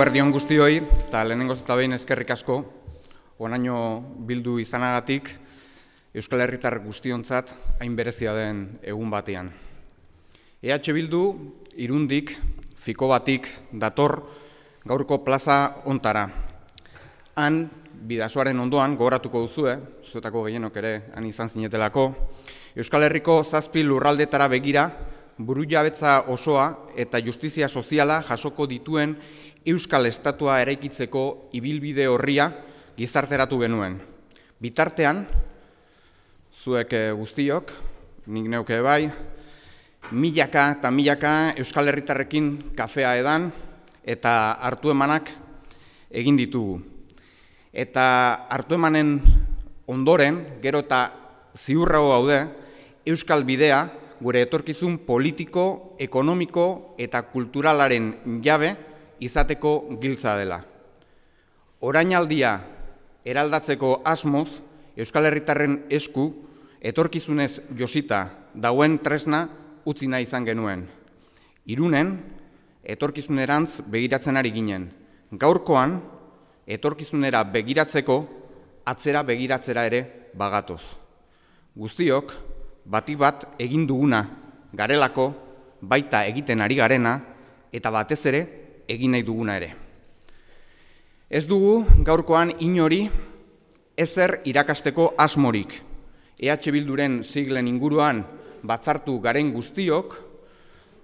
eguer dion guztioi, eta lehenengo zeta behin ezkerrik asko, onaino bildu izanagatik, Euskal Herritar guztiontzat hain berezia den egun batean. EH Bildu, irundik, fiko batik, dator, gaurko plaza ontara. Han, bidasoaren ondoan, gogoratuko duzu, zuetako gehienok ere, han izan zinetelako, Euskal Herriko zazpi lurraldetara begira, buru jabetza osoa eta justizia soziala jasoko dituen Euskal Estatua eraikitzeko ibilbide horria gizarteratu genuen. Bitartean, zuek eh, guztiok, nik neuke bai, milaka eta milaka Euskal Herritarrekin kafea edan eta hartu emanak egin ditugu. Eta hartu emanen ondoren, gero eta ziurrago gaude, Euskal Bidea, gure etorkizun politiko, ekonomiko eta kulturalaren jabe izateko giltza dela. Orainaldia eraldatzeko asmoz Euskal Herritarren esku etorkizunez josita dauen tresna utzi nahi izan genuen. Irunen etorkizunerantz begiratzen ari ginen. Gaurkoan etorkizunera begiratzeko atzera begiratzera ere bagatoz. Guztiok, bati bat egin duguna garelako baita egiten ari garena eta batez ere egin nahi duguna ere. Ez dugu gaurkoan inori ezer irakasteko asmorik. EH Bilduren siglen inguruan batzartu garen guztiok,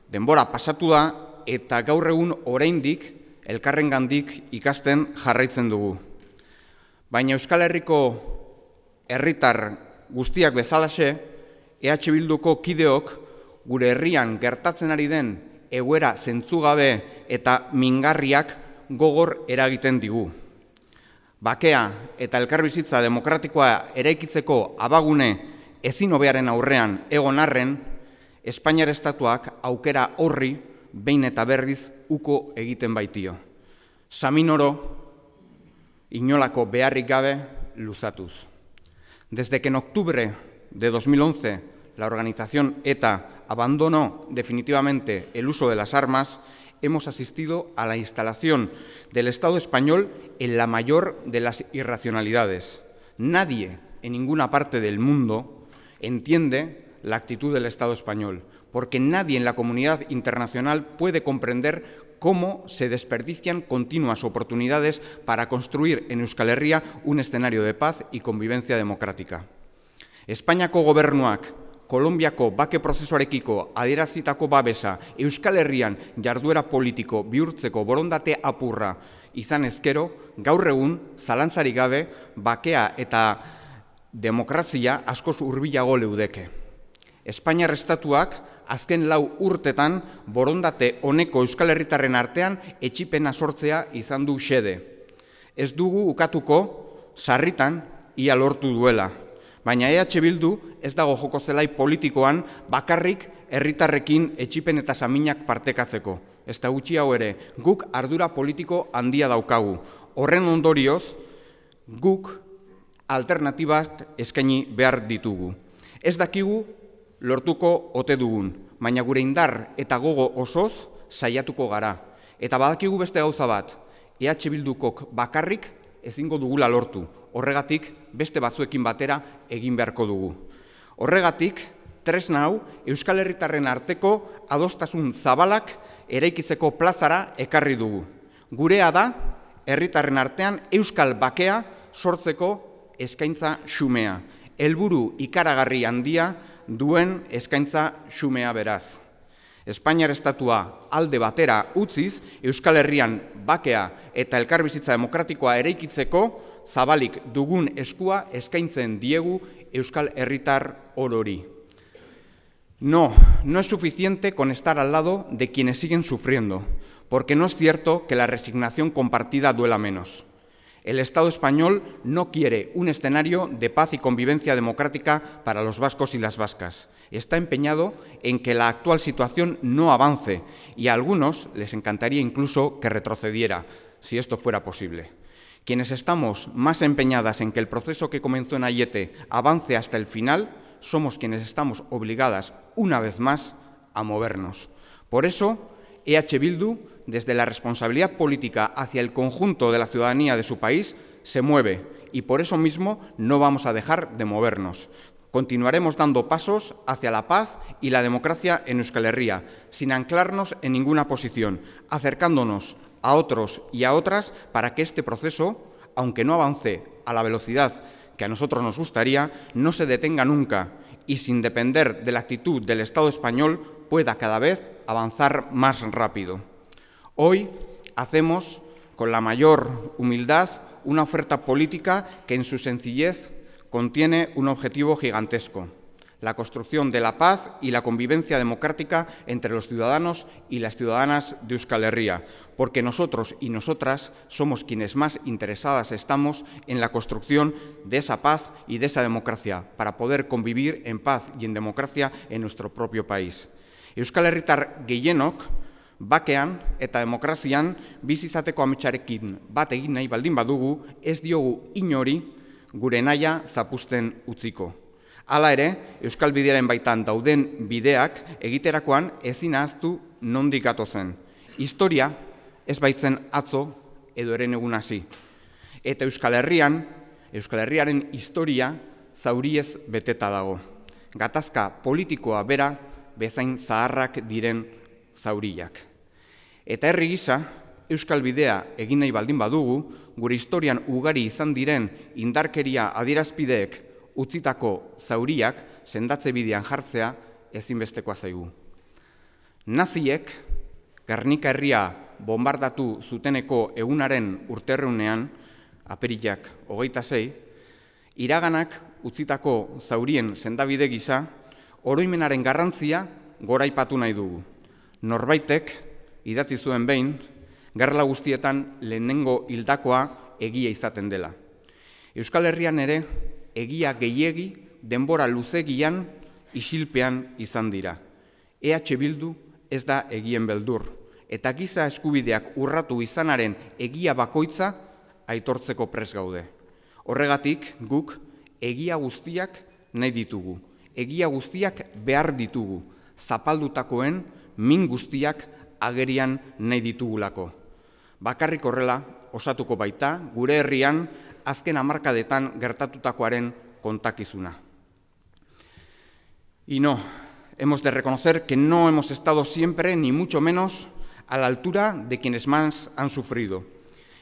denbora pasatu da eta gaur egun oraindik elkarren gandik ikasten jarraitzen dugu. Baina Euskal Herriko herritar guztiak bezalaxe, EH Bilduko kideok gure herrian gertatzen ari den eguera zentzugabe eta mingarriak gogor eragiten digu. Bakea eta elkarbizitza demokratikoa eraikitzeko abagune ezin hobearen aurrean egon arren, Espainiar estatuak aukera horri behin eta berriz uko egiten baitio. Saminoro, inolako beharrik gabe luzatuz. Desde que en octubre de 2011 la organización ETA abandonó definitivamente el uso de las armas, hemos asistido a la instalación del Estado español en la mayor de las irracionalidades. Nadie en ninguna parte del mundo entiende la actitud del Estado español, porque nadie en la comunidad internacional puede comprender cómo se desperdician continuas oportunidades para construir en Euskal Herria un escenario de paz y convivencia democrática. Espainiako gobernuak Kolombiako bake adierazitako babesa Euskal Herrian jarduera politiko bihurtzeko borondate apurra izan ezkero, gaur egun zalantzarik gabe bakea eta demokrazia askoz hurbilago leudeke. Espainiar estatuak azken lau urtetan borondate honeko Euskal Herritarren artean etxipena sortzea izan du xede. Ez dugu ukatuko sarritan ia lortu duela baina EH Bildu ez dago joko zelai politikoan bakarrik herritarrekin etxipen eta saminak partekatzeko. Ez da gutxi hau ere, guk ardura politiko handia daukagu. Horren ondorioz, guk alternatibak eskaini behar ditugu. Ez dakigu lortuko ote dugun, baina gure indar eta gogo osoz saiatuko gara. Eta badakigu beste gauza bat, EH Bildukok bakarrik ezingo dugula lortu horregatik beste batzuekin batera egin beharko dugu. Horregatik, tres nau, Euskal Herritarren arteko adostasun zabalak eraikitzeko plazara ekarri dugu. Gurea da, Herritarren artean Euskal bakea sortzeko eskaintza xumea. Helburu ikaragarri handia duen eskaintza xumea beraz. Espainiar estatua alde batera utziz, Euskal Herrian bakea eta elkarbizitza demokratikoa eraikitzeko zabalik dugun eskua eskaintzen diegu euskal erritar orori. No, no es suficiente con estar al lado de quienes siguen sufriendo, porque no es cierto que la resignación compartida duela menos. El Estado español no quiere un escenario de paz y convivencia democrática para los vascos y las vascas. Está empeñado en que la actual situación no avance y a algunos les encantaría incluso que retrocediera, si esto fuera posible. Quienes estamos más empeñadas en que el proceso que comenzó en Ayete avance hasta el final, somos quienes estamos obligadas, una vez más, a movernos. Por eso, EH Bildu, desde la responsabilidad política hacia el conjunto de la ciudadanía de su país, se mueve y por eso mismo no vamos a dejar de movernos. Continuaremos dando pasos hacia la paz y la democracia en Euskal Herria, sin anclarnos en ninguna posición, acercándonos a otros y a otras para que este proceso, aunque no avance a la velocidad que a nosotros nos gustaría, no se detenga nunca y sin depender de la actitud del Estado español pueda cada vez avanzar más rápido. Hoy hacemos con la mayor humildad una oferta política que en su sencillez contiene un objetivo gigantesco, la construcción de la paz y la convivencia democrática entre los ciudadanos y las ciudadanas de Euskal Herria, porque nosotros y nosotras somos quienes más interesadas estamos en la construcción de esa paz y de esa democracia, para poder convivir en paz y en democracia en nuestro propio país. Euskal Herritar gehienok, bakean eta demokrazian bizizateko ametsarekin bat egin nahi baldin badugu, ez diogu inori zapusten utziko. Hala ere, Euskal Bidearen baitan dauden bideak egiterakoan ezin ahaztu nondik zen. Historia ez baitzen atzo edo eren egun hasi. Eta Euskal Herrian, Euskal Herriaren historia zauriez beteta dago. Gatazka politikoa bera bezain zaharrak diren zauriak. Eta herri gisa, Euskal Bidea egin nahi baldin badugu, gure historian ugari izan diren indarkeria adierazpideek utzitako zauriak sendatze bidean jartzea ezinbestekoa zaigu. Naziek, Garnika herria bombardatu zuteneko egunaren urterreunean, aperillak hogeita zei, iraganak utzitako zaurien sendabide gisa, oroimenaren garrantzia goraipatu nahi dugu. Norbaitek, idatzi zuen behin, garla guztietan lehenengo hildakoa egia izaten dela. Euskal Herrian ere, egia gehiegi denbora luzegian isilpean izan dira. EH Bildu ez da egien beldur, eta giza eskubideak urratu izanaren egia bakoitza aitortzeko presgaude. Horregatik guk egia guztiak nahi ditugu, egia guztiak behar ditugu, zapaldutakoen min guztiak agerian nahi ditugulako. Bakarrik horrela osatuko baita gure herrian Gertatu hamarkadetan con kontakizuna. Y no, hemos de reconocer que no hemos estado siempre, ni mucho menos, a la altura de quienes más han sufrido.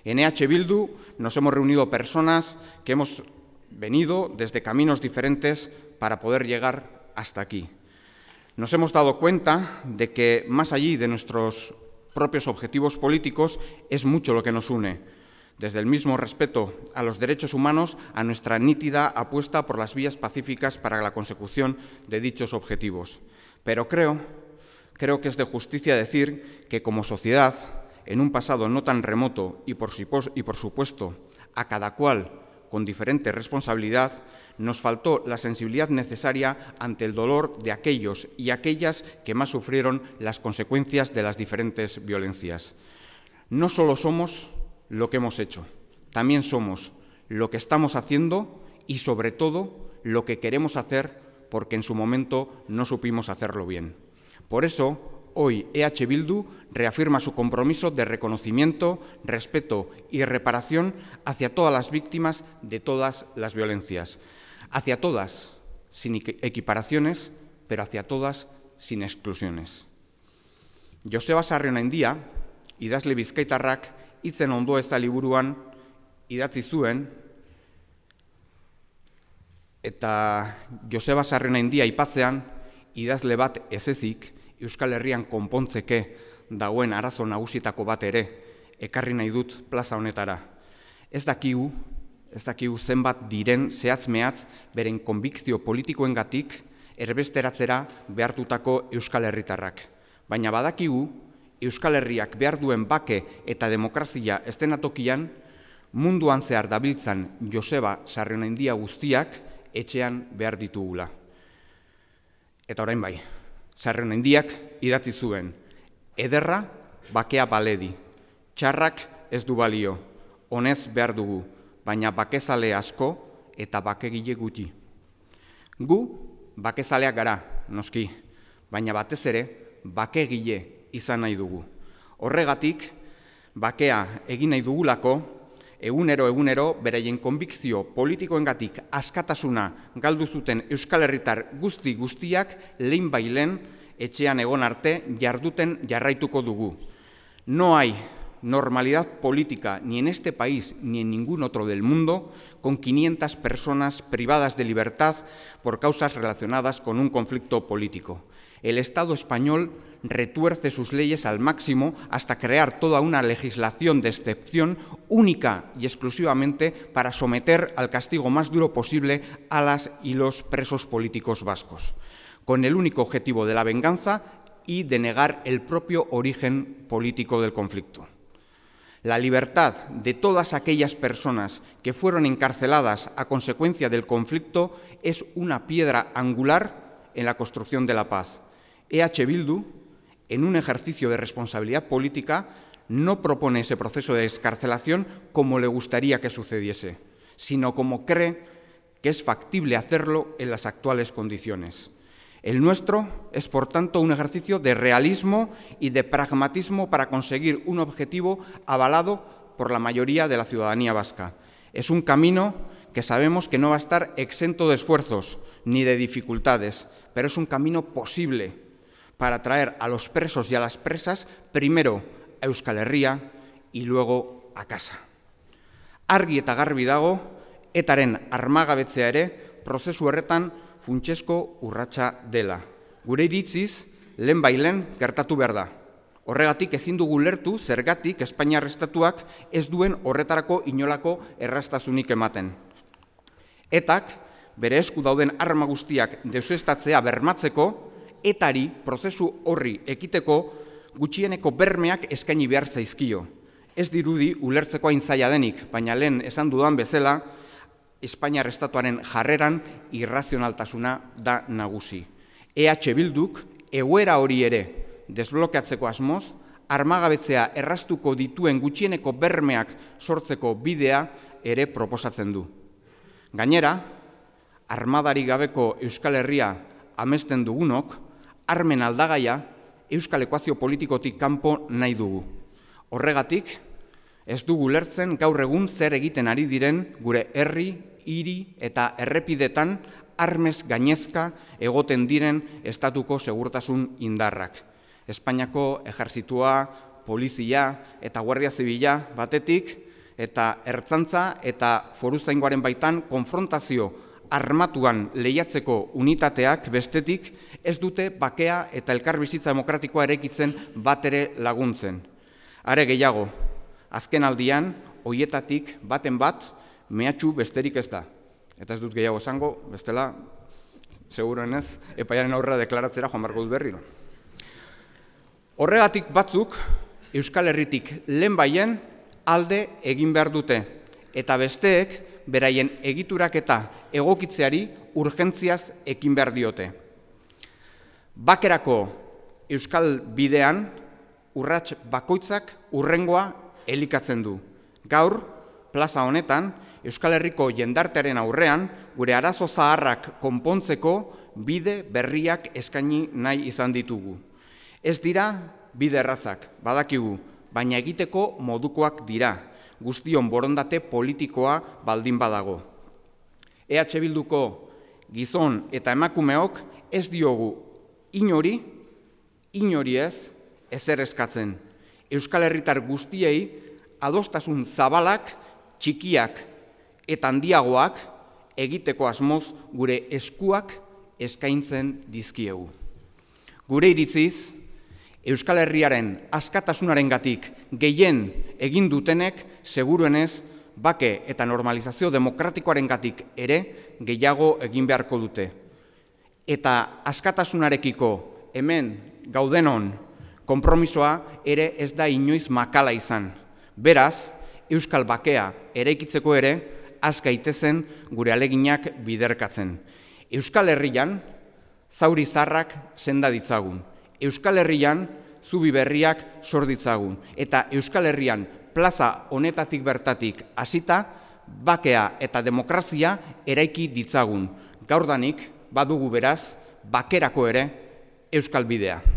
En EH Bildu nos hemos reunido personas que hemos venido desde caminos diferentes para poder llegar hasta aquí. Nos hemos dado cuenta de que, más allá de nuestros propios objetivos políticos, es mucho lo que nos une desde el mismo respeto a los derechos humanos a nuestra nítida apuesta por las vías pacíficas para la consecución de dichos objetivos. Pero creo, creo que es de justicia decir que como sociedad, en un pasado no tan remoto y por, y por supuesto a cada cual con diferente responsabilidad, nos faltó la sensibilidad necesaria ante el dolor de aquellos y aquellas que más sufrieron las consecuencias de las diferentes violencias. No solo somos lo que hemos hecho, también somos lo que estamos haciendo y sobre todo lo que queremos hacer porque en su momento no supimos hacerlo bien. Por eso, hoy EH Bildu reafirma su compromiso de reconocimiento, respeto y reparación hacia todas las víctimas de todas las violencias, hacia todas sin equiparaciones, pero hacia todas sin exclusiones. Joseba y y Dasle bizkaitarrak itzen ondo ez liburuan idatzi zuen, eta Joseba Sarrena india ipatzean, idazle bat ez Euskal Herrian konpontzeke dauen arazo nagusitako bat ere, ekarri nahi dut plaza honetara. Ez dakigu, ez dakigu zenbat diren zehatzmehatz beren konbikzio politikoen gatik, erbesteratzera behartutako Euskal Herritarrak. Baina badakigu, Euskal Herriak behar duen bake eta demokrazia estenatokian, munduan zehar dabiltzan Joseba Sarrionaindia guztiak etxean behar ditugula. Eta orain bai, Sarrionaindiak idatzi zuen, ederra bakea baledi, txarrak ez du balio, honez behar dugu, baina bakezale asko eta bakegile gutxi. Gu, bakezaleak gara, noski, baina batez ere, bakegile izan nahi dugu. Horregatik, bakea egin nahi dugulako, egunero egunero beraien konbikzio politikoengatik askatasuna galdu zuten Euskal Herritar guzti guztiak lehin bailen etxean egon arte jarduten jarraituko dugu. No hai normalidad politika ni en este país ni en ningún otro del mundo con 500 personas privadas de libertad por causas relacionadas con un conflicto politiko. El Estado español retuerce sus leyes al máximo hasta crear toda una legislación de excepción única y exclusivamente para someter al castigo más duro posible a las y los presos políticos vascos, con el único objetivo de la venganza y de negar el propio origen político del conflicto la libertad de todas aquellas personas que fueron encarceladas a consecuencia del conflicto es una piedra angular en la construcción de la paz. EH Bildu en un ejercicio de responsabilidad política, no propone ese proceso de escarcelación como le gustaría que sucediese, sino como cree que es factible hacerlo en las actuales condiciones. El nuestro es, por tanto, un ejercicio de realismo y de pragmatismo para conseguir un objetivo avalado por la mayoría de la ciudadanía vasca. Es un camino que sabemos que no va a estar exento de esfuerzos ni de dificultades, pero es un camino posible para traer a los presos y a las presas primero a Euskal Herria y luego a casa. Argi eta garbi dago, etaren armagabetzea ere, prozesu horretan funtsesko urratsa dela. Gure iritziz, bai lehen gertatu behar da. Horregatik ezin dugu lertu zergatik Espainia arrestatuak ez duen horretarako inolako errastazunik ematen. Etak, bere esku dauden arma guztiak desuestatzea bermatzeko, etari prozesu horri ekiteko gutxieneko bermeak eskaini behar zaizkio. Ez dirudi ulertzeko aintzaia denik, baina lehen esan dudan bezala, Espainiar Estatuaren jarreran irrazionaltasuna da nagusi. EH Bilduk, euera hori ere, desblokeatzeko asmoz, armagabetzea erraztuko dituen gutxieneko bermeak sortzeko bidea ere proposatzen du. Gainera, armadari gabeko Euskal Herria amesten dugunok, armen aldagaia euskal ekuazio politikotik kanpo nahi dugu. Horregatik, ez dugu lertzen gaur egun zer egiten ari diren gure herri, hiri eta errepidetan armes gainezka egoten diren estatuko segurtasun indarrak. Espainiako ejertzitua, polizia eta guardia zibila batetik, eta ertzantza eta foruzaingoaren baitan konfrontazio armatuan lehiatzeko unitateak bestetik ez dute bakea eta elkarbizitza demokratikoa erekitzen bat ere laguntzen. Are gehiago, azken aldian, hoietatik baten bat mehatxu besterik ez da. Eta ez dut gehiago esango, bestela, ez, epaiaren aurra deklaratzera joan barko berriro. Horregatik batzuk, Euskal Herritik lehen baien alde egin behar dute, eta besteek, beraien egiturak eta egokitzeari urgentziaz ekin behar diote. Bakerako Euskal Bidean urrats bakoitzak urrengoa elikatzen du. Gaur, plaza honetan, Euskal Herriko jendartearen aurrean, gure arazo zaharrak konpontzeko bide berriak eskaini nahi izan ditugu. Ez dira, bide errazak, badakigu, baina egiteko modukoak dira guztion borondate politikoa baldin badago. EH Bilduko gizon eta emakumeok ez diogu inori, inori ez, ezer eskatzen. Euskal Herritar guztiei adostasun zabalak, txikiak eta handiagoak egiteko asmoz gure eskuak eskaintzen dizkiegu. Gure iritziz, Euskal Herriaren askatasunarengatik gehien egin dutenek seguruenez bake eta normalizazio demokratikoarengatik ere gehiago egin beharko dute eta askatasunarekiko hemen gaudenon konpromisoa ere ez da inoiz makala izan beraz euskal bakea eraikitzeko ere aska itezen gure aleginak biderkatzen euskal herrian zauri zarrak senda ditzagun Euskal Herrian zubi berriak sorditzagun. Eta Euskal Herrian plaza honetatik bertatik hasita, bakea eta demokrazia eraiki ditzagun. Gaurdanik badugu beraz bakerako ere Euskal Bidea.